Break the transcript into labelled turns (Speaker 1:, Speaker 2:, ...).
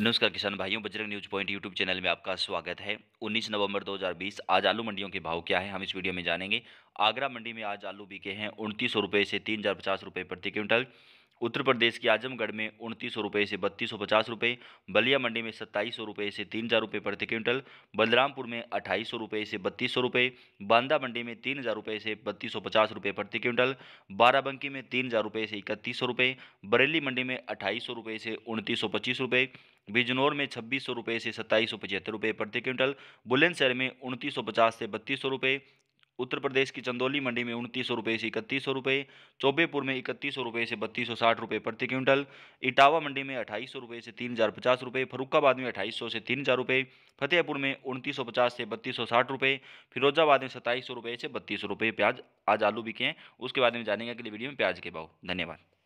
Speaker 1: नमस्कार किसान भाइयों Bajrang news point YouTube channel में आपका स्वागत है 19 नवंबर 2020 आज आलू मंडियों के भाव क्या है हम इस वीडियो में जानेंगे आगरा मंडी में आज आलू बिके हैं उनतीस सौ रुपये से तीन हज़ार पचास रुपये प्रति क्विंटल उत्तर प्रदेश के आजमगढ़ में उनतीस सौ रुपये से बत्तीस सौ पचास रुपये बलिया मंडी में सत्ताईस सौ रुपये से तीन हज़ार रुपये प्रति क्विंटल बलरामपुर में अट्ठाईस सौ रुपये से बत्तीस सौ रुपये बांदा मंडी में तीन हज़ार रुपये से बत्तीस सौ पचास रुपये प्रति क्विंटल बाराबंकी में तीन हज़ार रुपये से इकतीस सौ रुपये बरेली मंडी में अट्ठाईस सौ रुपये से उनतीस सौ पच्चीस रुपये बिजनौर में छब्बीस सौ रुपये से सत्ताईस सौ पचहत्तर रुपये प्रति क्विंटल बुलंदशहर में उनतीस सौ पचास से बत्तीस सौ रुपये उत्तर प्रदेश की चंदौली मंडी में उनतीस सौ रुपये से इकतीस सौ रुपये चौबेपुर में इकतीस सौ रुपये से बत्तीस सौ साठ रुपये प्रति क्विंटल इटावा मंडी में अट्ठाईस सौ रुपये से तीन हज़ार पचास रुपये फरुखाबाद में अट्ठाईस सौ से तीन हज़ार रुपये फतेहपुर में उनतीस सौ पचास से बत्तीस सौ साठ रुपये फिरोजाबाद में सत्ताईस सौ रुपये से बत्तीस सौ रुपये प्याज आज आलू बिके हैं उसके बाद में जानेंगे अगली वीडियो में प्याज के भाव
Speaker 2: धन्यवाद